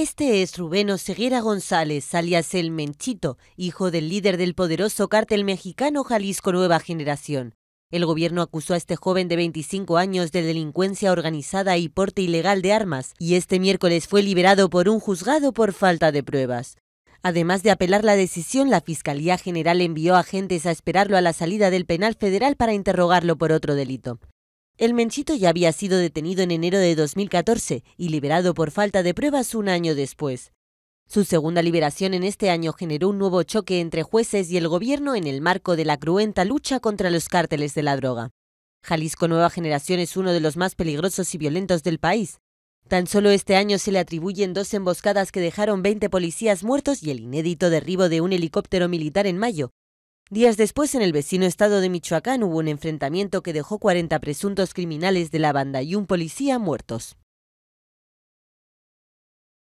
Este es Rubén Oseguera González, alias El Menchito, hijo del líder del poderoso cártel mexicano Jalisco Nueva Generación. El gobierno acusó a este joven de 25 años de delincuencia organizada y porte ilegal de armas, y este miércoles fue liberado por un juzgado por falta de pruebas. Además de apelar la decisión, la Fiscalía General envió agentes a esperarlo a la salida del penal federal para interrogarlo por otro delito. El Menchito ya había sido detenido en enero de 2014 y liberado por falta de pruebas un año después. Su segunda liberación en este año generó un nuevo choque entre jueces y el gobierno en el marco de la cruenta lucha contra los cárteles de la droga. Jalisco Nueva Generación es uno de los más peligrosos y violentos del país. Tan solo este año se le atribuyen dos emboscadas que dejaron 20 policías muertos y el inédito derribo de un helicóptero militar en mayo, Días después, en el vecino estado de Michoacán hubo un enfrentamiento que dejó 40 presuntos criminales de la banda y un policía muertos.